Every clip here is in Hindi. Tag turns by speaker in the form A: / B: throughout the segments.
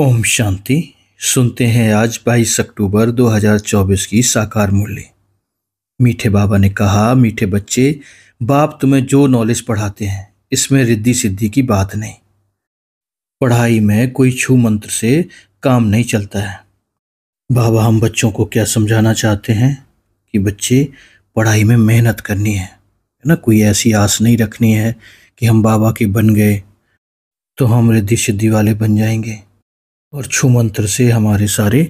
A: ओम शांति सुनते हैं आज 22 अक्टूबर 2024 की साकार मूल्य मीठे बाबा ने कहा मीठे बच्चे बाप तुम्हें जो नॉलेज पढ़ाते हैं इसमें रिद्धि सिद्धि की बात नहीं पढ़ाई में कोई छू मंत्र से काम नहीं चलता है बाबा हम बच्चों को क्या समझाना चाहते हैं कि बच्चे पढ़ाई में मेहनत करनी है ना कोई ऐसी आस नहीं रखनी है कि हम बाबा के बन गए तो हम रिद्धि सिद्धि वाले बन जाएंगे और छु मंत्र से हमारे सारे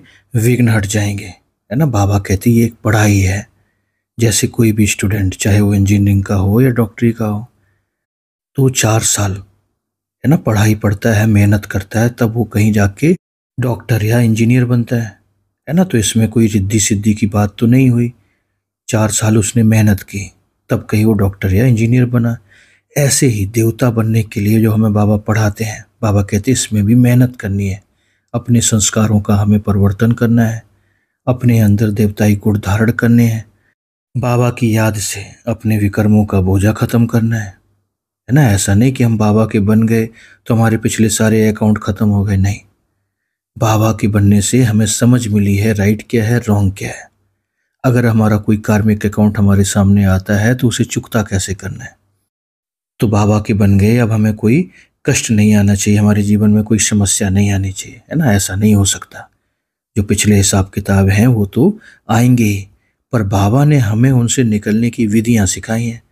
A: विघ्न हट जाएंगे है ना बाबा कहते ये एक पढ़ाई है जैसे कोई भी स्टूडेंट चाहे वो इंजीनियरिंग का हो या डॉक्टरी का हो तो चार साल है ना पढ़ाई पढ़ता है मेहनत करता है तब वो कहीं जाके डॉक्टर या इंजीनियर बनता है है ना तो इसमें कोई रिद्धि सिद्धि की बात तो नहीं हुई चार साल उसने मेहनत की तब कहीं वो डॉक्टर या इंजीनियर बना ऐसे ही देवता बनने के लिए जो हमें बाबा पढ़ाते हैं बाबा कहते इसमें भी मेहनत करनी है अपने संस्कारों का हमें परिवर्तन करना है अपने अंदर देवताई गुण धारण करने हैं बाबा की याद से अपने विकर्मों का बोझा ख़त्म करना है है ना ऐसा नहीं कि हम बाबा के बन गए तो हमारे पिछले सारे अकाउंट ख़त्म हो गए नहीं बाबा के बनने से हमें समझ मिली है राइट क्या है रॉन्ग क्या है अगर हमारा कोई कार्मिक अकाउंट हमारे सामने आता है तो उसे चुकता कैसे करना है तो बाबा के बन गए अब हमें कोई कष्ट नहीं आना चाहिए हमारे जीवन में कोई समस्या नहीं आनी चाहिए है ना ऐसा नहीं हो सकता जो पिछले हिसाब किताब हैं वो तो आएंगे ही पर बाबा ने हमें उनसे निकलने की विधियाँ सिखाई हैं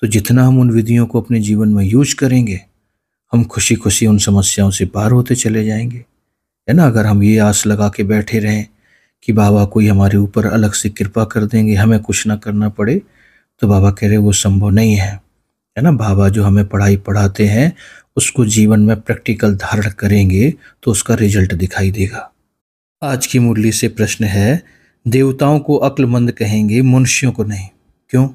A: तो जितना हम उन विधियों को अपने जीवन में यूज करेंगे हम खुशी खुशी उन समस्याओं से पार होते चले जाएंगे है ना अगर हम ये आस लगा के बैठे रहें कि बाबा कोई हमारे ऊपर अलग से कृपा कर देंगे हमें कुछ ना करना पड़े तो बाबा कह रहे वो संभव नहीं है है ना बाबा जो हमें पढ़ाई पढ़ाते हैं उसको जीवन में प्रैक्टिकल धारण करेंगे तो उसका रिजल्ट दिखाई देगा आज की मुरली से प्रश्न है देवताओं को अक्लमंद कहेंगे मनुष्यों को नहीं क्यों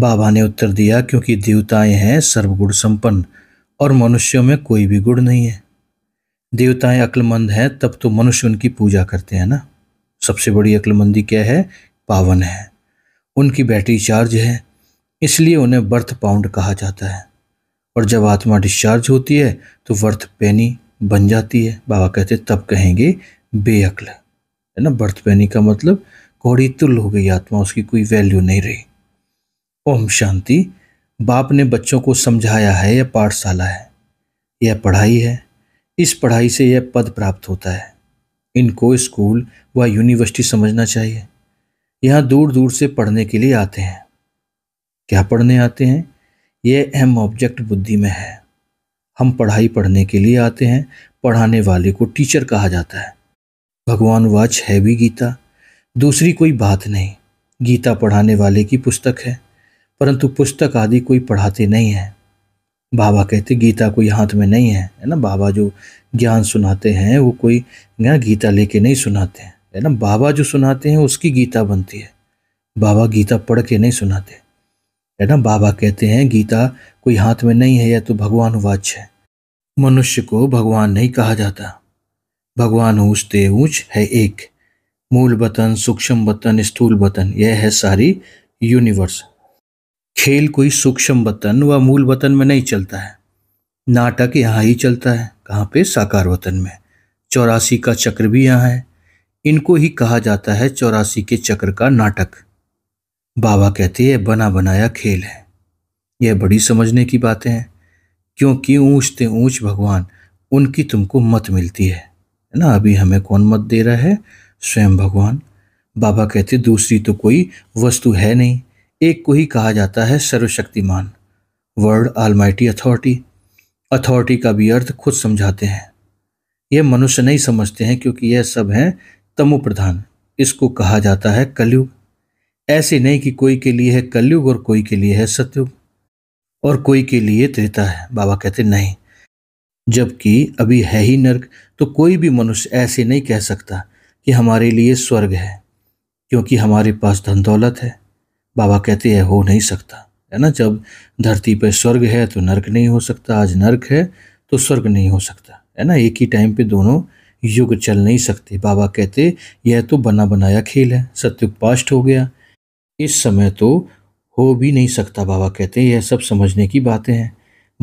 A: बाबा ने उत्तर दिया क्योंकि देवताएं हैं सर्वगुण संपन्न और मनुष्यों में कोई भी गुण नहीं है देवताएं अक्लमंद हैं तब तो मनुष्य उनकी पूजा करते हैं ना सबसे बड़ी अक्लमंदी क्या है पावन है उनकी बैटरी चार्ज है इसलिए उन्हें बर्थ पाउंड कहा जाता है और जब आत्मा डिस्चार्ज होती है तो वर्थ पैनी बन जाती है बाबा कहते तब कहेंगे बेअक्ल है ना बर्थ पैनी का मतलब कौड़ी तुल हो गई आत्मा उसकी कोई वैल्यू नहीं रही ओम शांति बाप ने बच्चों को समझाया है यह पाठशाला है यह पढ़ाई है इस पढ़ाई से यह पद प्राप्त होता है इनको स्कूल व यूनिवर्सिटी समझना चाहिए यहाँ दूर दूर से पढ़ने के लिए आते हैं क्या पढ़ने आते हैं ये अहम ऑब्जेक्ट बुद्धि में है हम पढ़ाई पढ़ने के लिए आते हैं पढ़ाने वाले को टीचर कहा जाता है भगवान वाच है भी गीता दूसरी कोई बात नहीं गीता पढ़ाने वाले की पुस्तक है परंतु पुस्तक आदि कोई पढ़ाते नहीं है बाबा कहते गीता कोई हाथ में नहीं है है ना बाबा जो ज्ञान सुनाते हैं वो कोई ना गीता लेके नहीं सुनाते हैं है ना बाबा जो सुनाते हैं उसकी गीता बनती है बाबा गीता पढ़ के नहीं सुनाते है ना बाबा कहते हैं गीता कोई हाथ में नहीं है यह तो भगवान वाच है मनुष्य को भगवान नहीं कहा जाता भगवान ऊँचते ऊँच है एक मूल बतन सूक्ष्म बतन स्थूल बतन यह है सारी यूनिवर्स खेल कोई सूक्ष्म बतन व मूल बतन में नहीं चलता है नाटक यहाँ ही चलता है कहाँ पे साकार वतन में चौरासी का चक्र भी यहाँ है इनको ही कहा जाता है चौरासी के चक्र का नाटक बाबा कहते है बना बनाया खेल है यह बड़ी समझने की बातें हैं क्योंकि ऊंचते ऊंच भगवान उनकी तुमको मत मिलती है ना अभी हमें कौन मत दे रहा है स्वयं भगवान बाबा कहते दूसरी तो कोई वस्तु है नहीं एक को ही कहा जाता है सर्वशक्तिमान वर्ल्ड आलमाइटी अथॉरिटी अथॉरिटी का भी अर्थ खुद समझाते हैं यह मनुष्य नहीं समझते हैं क्योंकि यह सब हैं तमु प्रधान इसको कहा जाता है कलयुग ऐसे नहीं कि कोई के लिए है कलयुग और कोई के लिए है सतयुग और कोई के लिए त्रेता है बाबा कहते नहीं जबकि अभी है ही नर्क तो कोई भी मनुष्य ऐसे नहीं कह सकता कि हमारे लिए स्वर्ग है क्योंकि हमारे पास धन दौलत है बाबा कहते हैं हो नहीं सकता है ना जब धरती पर स्वर्ग है तो नर्क नहीं हो सकता आज नर्क है तो स्वर्ग नहीं हो सकता है ना एक ही टाइम पे दोनों युग चल नहीं सकते बाबा कहते यह तो बना बनाया खेल है सत्युग पास्ट हो गया इस समय तो हो भी नहीं सकता बाबा कहते यह सब समझने की बातें हैं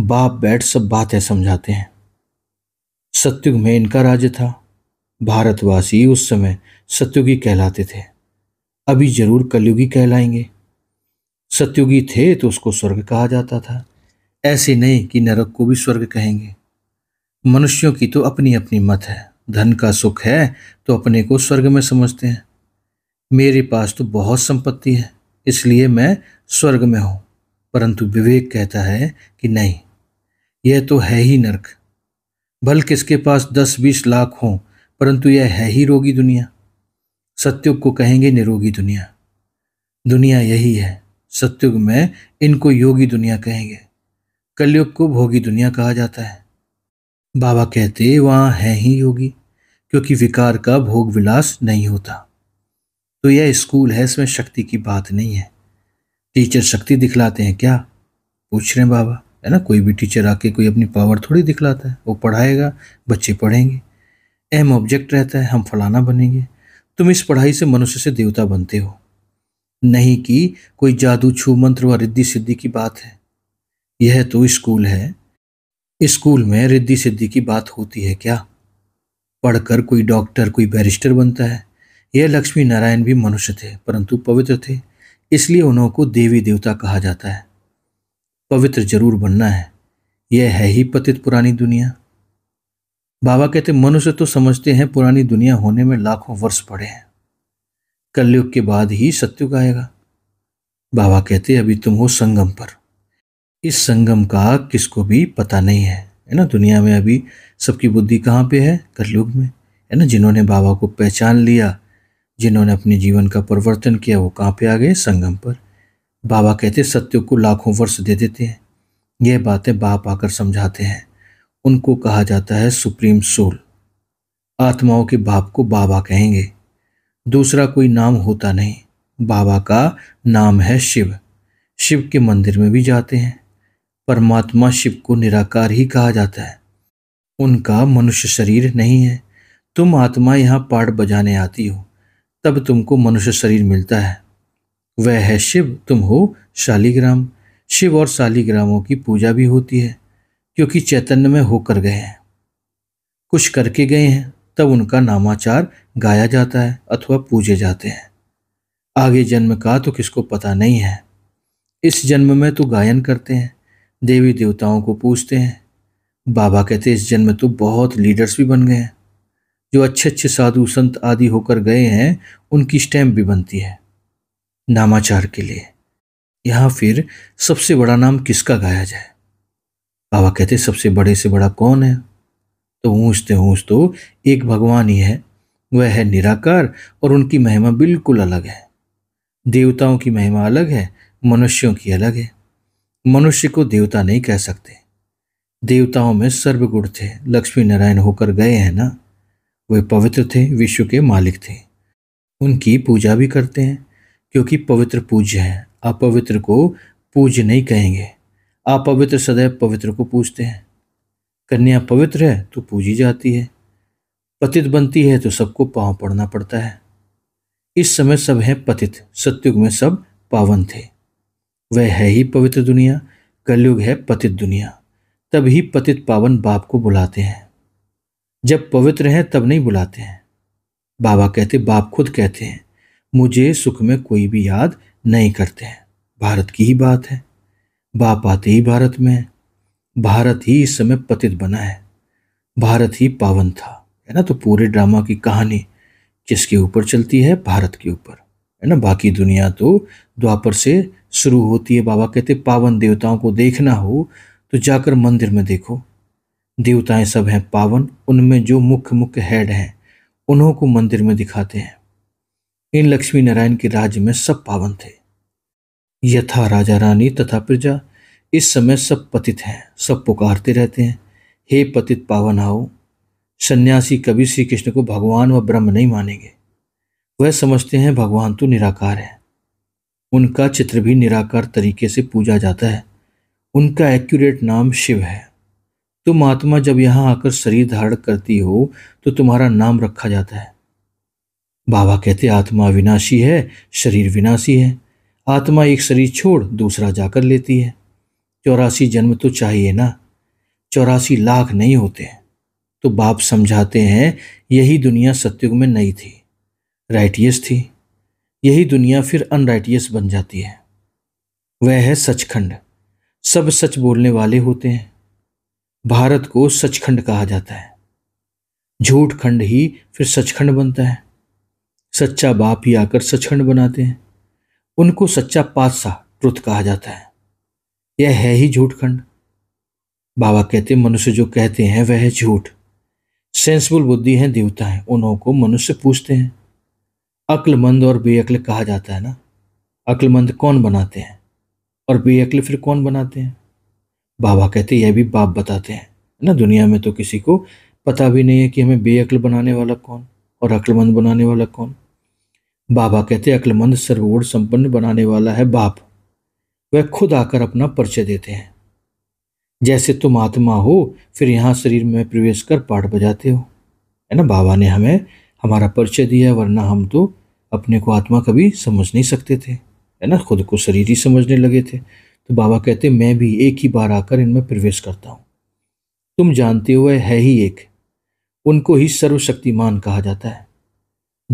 A: बाप बैठ सब बातें समझाते हैं सत्युग में इनका राज्य था भारतवासी उस समय सत्युगी कहलाते थे अभी जरूर कलयुगी कहलाएंगे सत्युगी थे तो उसको स्वर्ग कहा जाता था ऐसे नहीं कि नरक को भी स्वर्ग कहेंगे मनुष्यों की तो अपनी अपनी मत है धन का सुख है तो अपने को स्वर्ग में समझते हैं मेरे पास तो बहुत संपत्ति है इसलिए मैं स्वर्ग में हूँ परंतु विवेक कहता है कि नहीं यह तो है ही नरक भल किसके पास दस बीस लाख हों परंतु यह है ही रोगी दुनिया सत्युग को कहेंगे निरोगी दुनिया दुनिया यही है सत्युग में इनको योगी दुनिया कहेंगे कलयुग को भोगी दुनिया कहा जाता है बाबा कहते वहाँ है ही योगी क्योंकि विकार का भोग विलास नहीं होता तो यह स्कूल है इसमें शक्ति की बात नहीं है टीचर शक्ति दिखलाते हैं क्या पूछ रहे हैं बाबा है ना कोई भी टीचर आके कोई अपनी पावर थोड़ी दिखलाता है वो पढ़ाएगा बच्चे पढ़ेंगे अहम ऑब्जेक्ट रहता है हम फलाना बनेंगे तुम इस पढ़ाई से मनुष्य से देवता बनते हो नहीं कि कोई जादू छू मंत्र व रिद्धि सिद्धि की बात है यह तो स्कूल है स्कूल में रिद्धि सिद्धि की बात होती है क्या पढ़कर कोई डॉक्टर कोई बैरिस्टर बनता है यह लक्ष्मी नारायण भी मनुष्य थे परंतु पवित्र थे इसलिए उन्हों को देवी देवता कहा जाता है पवित्र जरूर बनना है यह है ही पतित पुरानी दुनिया बाबा कहते मनुष्य तो समझते हैं पुरानी दुनिया होने में लाखों वर्ष पड़े हैं कलयुग के बाद ही सत्युग आएगा बाबा कहते अभी तुम हो संगम पर इस संगम का किसको भी पता नहीं है है ना दुनिया में अभी सबकी बुद्धि कहाँ पे है कलयुग में है ना जिन्होंने बाबा को पहचान लिया जिन्होंने अपने जीवन का परिवर्तन किया वो कहाँ पे आ गए संगम पर बाबा कहते सत्य को लाखों वर्ष दे देते हैं यह बातें बाप आकर समझाते हैं उनको कहा जाता है सुप्रीम सोल आत्माओं के बाप को बाबा कहेंगे दूसरा कोई नाम होता नहीं बाबा का नाम है शिव शिव के मंदिर में भी जाते हैं परमात्मा शिव को निराकार ही कहा जाता है उनका मनुष्य शरीर नहीं है तुम आत्मा यहाँ पाठ बजाने आती हो तब तुमको मनुष्य शरीर मिलता है वह है शिव तुम हो शालिग्राम शिव और शालिग्रामों की पूजा भी होती है क्योंकि चैतन्य में होकर गए हैं कुछ करके गए हैं तब उनका नामाचार गाया जाता है अथवा पूजे जाते हैं आगे जन्म का तो किसको पता नहीं है इस जन्म में तो गायन करते हैं देवी देवताओं को पूजते हैं बाबा कहते इस जन्म तो बहुत लीडर्स भी बन गए हैं जो अच्छे अच्छे साधु संत आदि होकर गए हैं उनकी स्टैम्प भी बनती है नामाचार के लिए यहाँ फिर सबसे बड़ा नाम किसका गाया जाए बाबा कहते सबसे बड़े से बड़ा कौन है तो ऊँचते ऊँच तो एक भगवान ही है वह है निराकार और उनकी महिमा बिल्कुल अलग है देवताओं की महिमा अलग है मनुष्यों की अलग है मनुष्य को देवता नहीं कह सकते देवताओं में सर्वगुण थे लक्ष्मी नारायण होकर गए हैं ना वे पवित्र थे विश्व के मालिक थे उनकी पूजा भी करते हैं क्योंकि पवित्र पूज्य है अपवित्र को पूज्य नहीं कहेंगे अपवित्र सदैव पवित्र को पूजते हैं कन्या पवित्र है तो पूजी जाती है पतित बनती है तो सबको पाँव पड़ना पड़ता है इस समय सब हैं पतित सत्युग में सब पावन थे वह है ही पवित्र दुनिया कलयुग है पतित दुनिया तब ही पतित पावन बाप को बुलाते हैं जब पवित्र हैं तब नहीं बुलाते हैं बाबा कहते बाप खुद कहते हैं मुझे सुख में कोई भी याद नहीं करते हैं भारत की ही बात है बाप आते ही भारत में है भारत ही इस समय पतित बना है भारत ही पावन था है ना तो पूरे ड्रामा की कहानी किसके ऊपर चलती है भारत के ऊपर है ना बाकी दुनिया तो द्वापर से शुरू होती है बाबा कहते पावन देवताओं को देखना हो तो जाकर मंदिर में देखो देवताएं सब हैं पावन उनमें जो मुख्य मुख्य हेड हैं उन्हों को मंदिर में दिखाते हैं इन लक्ष्मी नारायण के राज्य में सब पावन थे यथा राजा रानी तथा प्रजा इस समय सब पतित हैं सब पुकारते रहते हैं हे पतित पावन आओ सन्यासी कभी श्री कृष्ण को भगवान व ब्रह्म नहीं मानेंगे वह समझते हैं भगवान तो निराकार है उनका चित्र भी निराकार तरीके से पूजा जाता है उनका एक्यूरेट नाम शिव है तुम आत्मा जब यहां आकर शरीर धारण करती हो तो तुम्हारा नाम रखा जाता है बाबा कहते आत्मा विनाशी है शरीर विनाशी है आत्मा एक शरीर छोड़ दूसरा जाकर लेती है चौरासी जन्म तो चाहिए ना चौरासी लाख नहीं होते हैं तो बाप समझाते हैं यही दुनिया सत्युग में नहीं थी राइटियस थी यही दुनिया फिर अनराइटियस बन जाती है वह है सचखंड सब सच बोलने वाले होते हैं भारत को सचखंड कहा जाता है झूठ खंड ही फिर सचखंड बनता है सच्चा बाप ही आकर सचखंड बनाते हैं उनको सच्चा पातशाह ट्रुथ कहा जाता है यह है ही झूठ खंड बाबा कहते मनुष्य जो कहते हैं वह है झूठ सेंसबुल बुद्धि हैं देवता हैं उन्होंने को मनुष्य पूछते हैं अक्लमंद और बेअक्ल कहा जाता है ना अक्लमंद कौन बनाते हैं और बेअक्ल फिर कौन बनाते हैं बाबा कहते यह भी बाप बताते हैं ना दुनिया में तो किसी को पता भी नहीं है कि हमें बेअक्ल बनाने वाला कौन और अक्लमंद बनाने वाला कौन बाबा कहते अक्लमंद सर्वगुण संपन्न बनाने वाला है बाप वह खुद आकर अपना परिचय देते हैं जैसे तुम आत्मा हो फिर यहाँ शरीर में प्रवेश कर पाठ बजाते हो है ना बाबा ने हमें हमारा परिचय दिया वरना हम तो अपने को आत्मा कभी समझ नहीं सकते थे है ना खुद को शरीर ही समझने लगे थे तो बाबा कहते मैं भी एक ही बार आकर इनमें प्रवेश करता हूँ तुम जानते हुए है ही एक उनको ही सर्वशक्तिमान कहा जाता है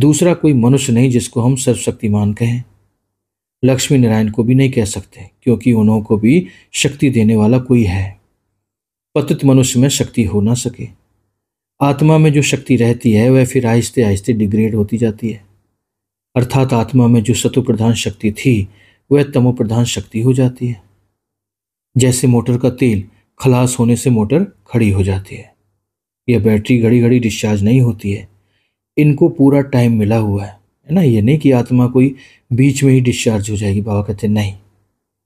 A: दूसरा कोई मनुष्य नहीं जिसको हम सर्वशक्तिमान कहें लक्ष्मी नारायण को भी नहीं कह सकते क्योंकि उन्हों को भी शक्ति देने वाला कोई है पतित मनुष्य में शक्ति हो ना सके आत्मा में जो शक्ति रहती है वह फिर आहिस्ते आहिस्ते डिग्रेड होती जाती है अर्थात आत्मा में जो सतु प्रधान शक्ति थी वह तमो प्रधान शक्ति हो जाती है जैसे मोटर का तेल खलास होने से मोटर खड़ी हो जाती है यह बैटरी घड़ी घड़ी डिस्चार्ज नहीं होती है इनको पूरा टाइम मिला हुआ है है ना ये नहीं कि आत्मा कोई बीच में ही डिस्चार्ज हो जाएगी बाबा कहते नहीं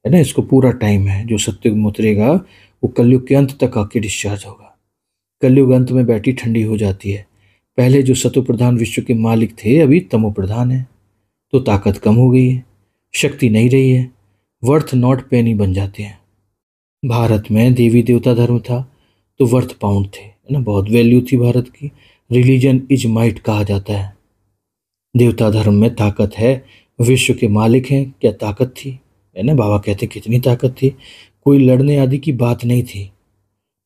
A: है ना इसको पूरा टाइम है जो सत्युग उतरेगा वो कलयुग के अंत तक आके डिस्चार्ज होगा कलयुग अंत में बैटरी ठंडी हो जाती है पहले जो सतु प्रधान विश्व के मालिक थे अभी तमो प्रधान है तो ताकत कम हो गई है शक्ति नहीं रही है वर्थ नॉट पेनी बन जाते हैं भारत में देवी देवता धर्म था तो वर्थ पाउंड थे है ना बहुत वैल्यू थी भारत की रिलीजन इज माइट कहा जाता है देवता धर्म में ताकत है विश्व के मालिक हैं क्या ताकत थी है ना बाबा कहते कितनी ताकत थी कोई लड़ने आदि की बात नहीं थी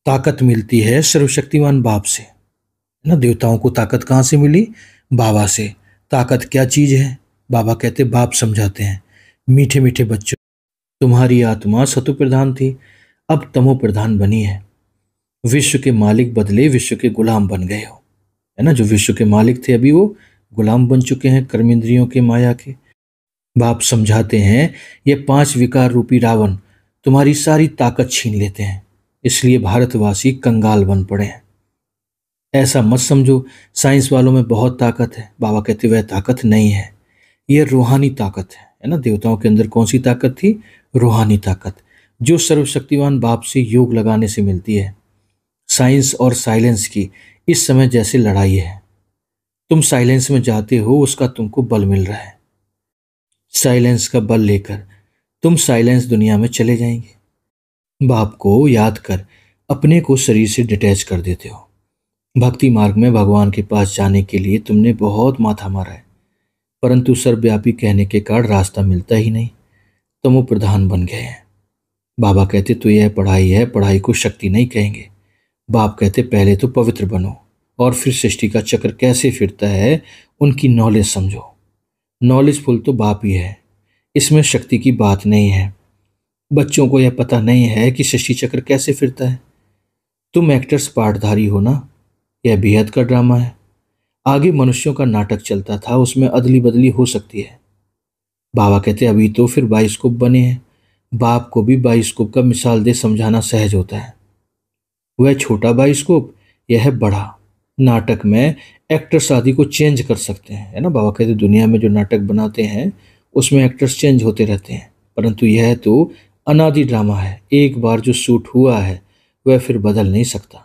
A: ताकत मिलती है सर्वशक्तिमान बाप से है ना देवताओं को ताकत कहाँ से मिली बाबा से ताकत क्या चीज़ है बाबा कहते बाप समझाते हैं मीठे मीठे बच्चों तुम्हारी आत्मा सतु प्रधान थी अब तमो प्रधान बनी है विश्व के मालिक बदले विश्व के गुलाम बन गए हो है ना जो विश्व के मालिक थे अभी वो गुलाम बन चुके हैं कर्म इंद्रियों के माया के बाप समझाते हैं ये पांच विकार रूपी रावण तुम्हारी सारी ताकत छीन लेते हैं इसलिए भारतवासी कंगाल बन पड़े हैं ऐसा मत समझो साइंस वालों में बहुत ताकत है बाबा कहते वह ताकत नहीं है यह रूहानी ताकत है है ना देवताओं के अंदर कौन सी ताकत थी रूहानी ताकत जो सर्वशक्तिवान बाप से योग लगाने से मिलती है साइंस और साइलेंस की इस समय जैसे लड़ाई है तुम साइलेंस में जाते हो उसका तुमको बल मिल रहा है साइलेंस का बल लेकर तुम साइलेंस दुनिया में चले जाएंगे बाप को याद कर अपने को शरीर से डिटैच कर देते हो भक्ति मार्ग में भगवान के पास जाने के लिए तुमने बहुत माथा मारा है परंतु सर्वव्यापी कहने के कारण रास्ता मिलता ही नहीं तुम वो प्रधान बन गए हैं बाबा कहते तो यह पढ़ाई है पढ़ाई को शक्ति नहीं कहेंगे बाप कहते पहले तो पवित्र बनो और फिर सृष्टि का चक्र कैसे फिरता है उनकी नॉलेज समझो नॉलेजफुल तो बाप ही है इसमें शक्ति की बात नहीं है बच्चों को यह पता नहीं है कि सृष्टि चक्र कैसे फिरता है तुम एक्टर्स पाठधारी हो ना यह बेहद का ड्रामा है आगे मनुष्यों का नाटक चलता था उसमें अदली बदली हो सकती है बाबा कहते अभी तो फिर बाईस को बने हैं बाप को भी बाइस्कोप का मिसाल दे समझाना सहज होता है वह छोटा बाइस्कोप यह बड़ा नाटक में एक्टर्स आदि को चेंज कर सकते हैं है ना बाबा कहते दुनिया में जो नाटक बनाते हैं उसमें एक्टर्स चेंज होते रहते हैं परंतु यह तो अनादि ड्रामा है एक बार जो शूट हुआ है वह फिर बदल नहीं सकता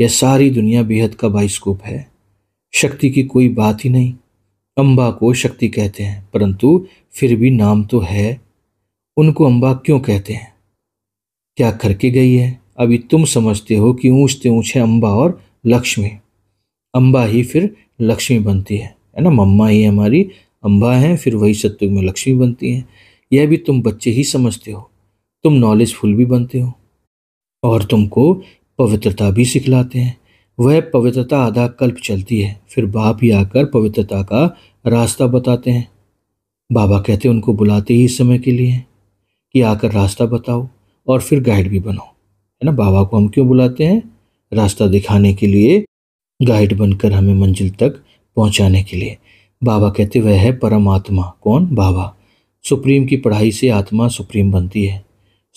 A: यह सारी दुनिया बेहद का बाइस्कोप है शक्ति की कोई बात ही नहीं अम्बा को शक्ति कहते हैं परंतु फिर भी नाम तो है उनको अम्बा क्यों कहते हैं क्या करके गई है अभी तुम समझते हो कि ऊँचते ऊँचे अम्बा और लक्ष्मी अम्बा ही फिर लक्ष्मी बनती है है ना मम्मा ही हमारी अम्बा हैं फिर वही सत्यु में लक्ष्मी बनती हैं यह भी तुम बच्चे ही समझते हो तुम नॉलेजफुल भी बनते हो और तुमको पवित्रता भी सिखलाते हैं वह पवित्रता आधा कल्प चलती है फिर बाप ही आकर पवित्रता का रास्ता बताते हैं बाबा कहते उनको बुलाते ही समय के लिए कि आकर रास्ता बताओ और फिर गाइड भी बनो है ना बाबा को हम क्यों बुलाते हैं रास्ता दिखाने के लिए गाइड बनकर हमें मंजिल तक पहुंचाने के लिए बाबा कहते वह है परमात्मा कौन बाबा सुप्रीम की पढ़ाई से आत्मा सुप्रीम बनती है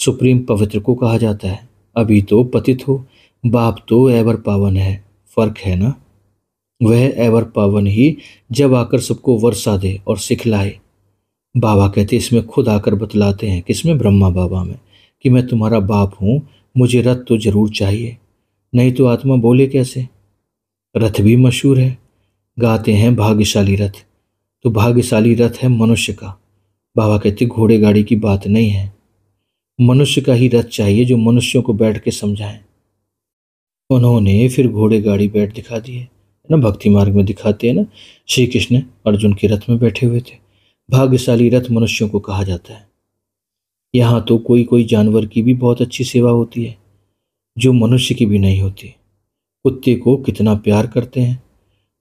A: सुप्रीम पवित्र को कहा जाता है अभी तो पतित हो बाप तो एवर पावन है फर्क है ना वह एवर पावन ही जब आकर सबको वर्षा दे और सिखलाए बाबा कहते इसमें खुद आकर बतलाते हैं किसमें ब्रह्मा बाबा में कि मैं तुम्हारा बाप हूँ मुझे रथ तो जरूर चाहिए नहीं तो आत्मा बोले कैसे रथ भी मशहूर है गाते हैं भाग्यशाली रथ तो भाग्यशाली रथ है मनुष्य का बाबा कहते घोड़े गाड़ी की बात नहीं है मनुष्य का ही रथ चाहिए जो मनुष्यों को बैठ के समझाएं उन्होंने फिर घोड़े गाड़ी बैठ दिखा दिए है ना भक्ति मार्ग में दिखाते हैं ना श्री कृष्ण अर्जुन के रथ में बैठे हुए थे भाग्यशाली रथ मनुष्यों को कहा जाता है यहाँ तो कोई कोई जानवर की भी बहुत अच्छी सेवा होती है जो मनुष्य की भी नहीं होती कुत्ते को कितना प्यार करते हैं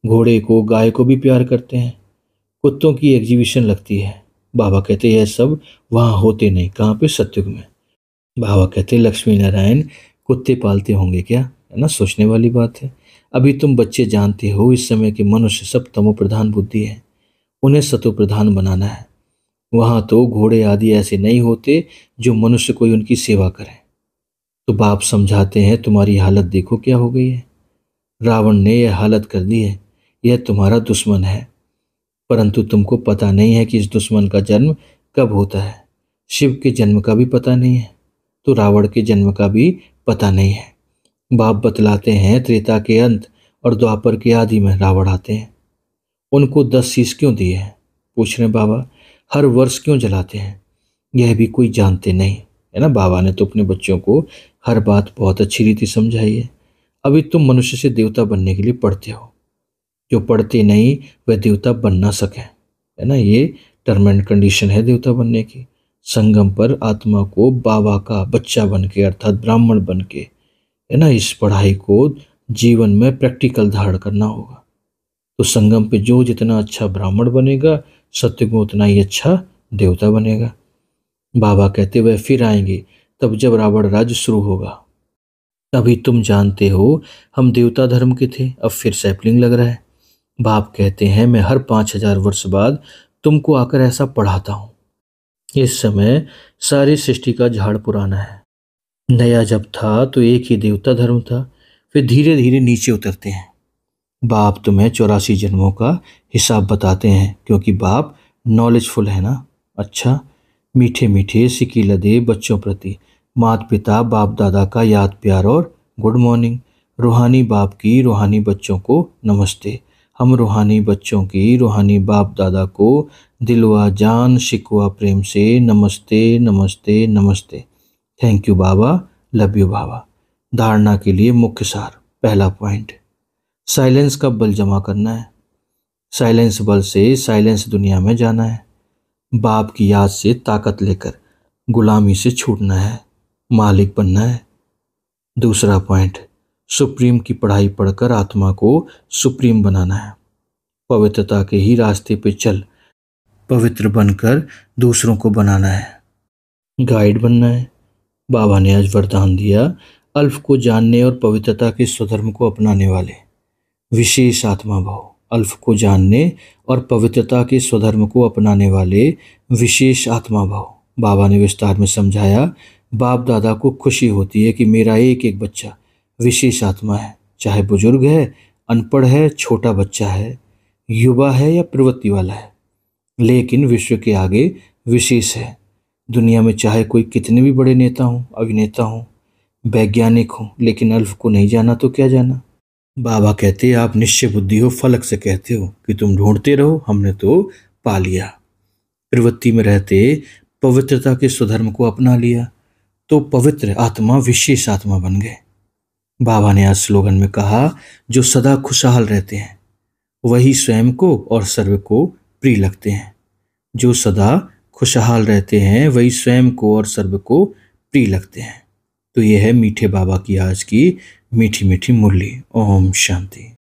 A: घोड़े को गाय को भी प्यार करते हैं कुत्तों की एग्जीबिशन लगती है बाबा कहते यह सब वहाँ होते नहीं कहाँ पे सत्युग में बाबा कहते लक्ष्मी नारायण कुत्ते पालते होंगे क्या है ना सोचने वाली बात है अभी तुम बच्चे जानते हो इस समय के मनुष्य सब तमो प्रधान बुद्धि है उन्हें सतुप्रधान प्रधान बनाना है वहाँ तो घोड़े आदि ऐसे नहीं होते जो मनुष्य कोई उनकी सेवा करे तो बाप समझाते हैं तुम्हारी हालत देखो क्या हो गई है रावण ने यह हालत कर दी है यह तुम्हारा दुश्मन है परंतु तुमको पता नहीं है कि इस दुश्मन का जन्म कब होता है शिव के जन्म का भी पता नहीं है तो रावण के जन्म का भी पता नहीं है बाप बतलाते हैं त्रेता के अंत और द्वापर के आदि में रावण आते हैं उनको दस शीश क्यों दिए हैं पूछ रहे बाबा हर वर्ष क्यों जलाते हैं यह भी कोई जानते नहीं है ना बाबा ने तो अपने बच्चों को हर बात बहुत अच्छी रीति समझाई है अभी तुम मनुष्य से देवता बनने के लिए पढ़ते हो जो पढ़ते नहीं वह देवता बन ना सके है ना ये टर्म एंड कंडीशन है देवता बनने की संगम पर आत्मा को बाबा का बच्चा बन के अर्थात ब्राह्मण बन के है ना इस पढ़ाई को जीवन में प्रैक्टिकल धारण करना होगा तो संगम पे जो जितना अच्छा ब्राह्मण बनेगा सत्य को उतना ही अच्छा देवता बनेगा बाबा कहते हुए फिर आएंगे तब जब रावण राज्य शुरू होगा तभी तुम जानते हो हम देवता धर्म के थे अब फिर सैपलिंग लग रहा है बाप कहते हैं मैं हर पाँच हजार वर्ष बाद तुमको आकर ऐसा पढ़ाता हूँ इस समय सारी सृष्टि का झाड़ पुराना है नया जब था तो एक ही देवता धर्म था फिर धीरे धीरे नीचे उतरते हैं बाप तुम्हें चौरासी जन्मों का हिसाब बताते हैं क्योंकि बाप नॉलेजफुल है ना अच्छा मीठे मीठे सिकी लदे बच्चों प्रति माता पिता बाप दादा का याद प्यार और गुड मॉर्निंग रूहानी बाप की रूहानी बच्चों को नमस्ते हम रूहानी बच्चों की रूहानी बाप दादा को दिलवा जान शिकवा प्रेम से नमस्ते नमस्ते नमस्ते थैंक यू बाबा लव यू बाबा धारणा के लिए मुख्य सार पहला पॉइंट साइलेंस का बल जमा करना है साइलेंस बल से साइलेंस दुनिया में जाना है बाप की याद से ताकत लेकर गुलामी से छूटना है मालिक बनना है दूसरा पॉइंट सुप्रीम की पढ़ाई पढ़कर आत्मा को सुप्रीम बनाना है पवित्रता के ही रास्ते पे चल पवित्र बनकर दूसरों को बनाना है गाइड बनना है बाबा ने आज वरदान दिया अल्फ को जानने और पवित्रता के स्वधर्म को अपनाने वाले विशेष आत्मा भाव अल्फ को जानने और पवित्रता के स्वधर्म को अपनाने वाले विशेष आत्मा भाव बाबा ने विस्तार में समझाया बाप दादा को खुशी होती है कि मेरा एक एक बच्चा विशेष आत्मा है चाहे बुजुर्ग है अनपढ़ है छोटा बच्चा है युवा है या प्रवृत्ति वाला है लेकिन विश्व के आगे विशेष है दुनिया में चाहे कोई कितने भी बड़े नेता हों अभिनेता हों वैज्ञानिक हों लेकिन अल्फ को नहीं जाना तो क्या जाना बाबा कहते आप निश्चय बुद्धि हो फलक से कहते हो कि तुम ढूंढते रहो हमने तो पा लिया प्रवृत्ति में रहते पवित्रता के स्वधर्म को अपना लिया तो पवित्र आत्मा विशेष आत्मा बन गए बाबा ने आज स्लोगन में कहा जो सदा खुशहाल रहते हैं वही स्वयं को और सर्व को प्रिय लगते हैं जो सदा खुशहाल रहते हैं वही स्वयं को और सर्व को प्रिय लगते हैं तो यह है मीठे बाबा की आज की मीठी मीठी मुरली ओम शांति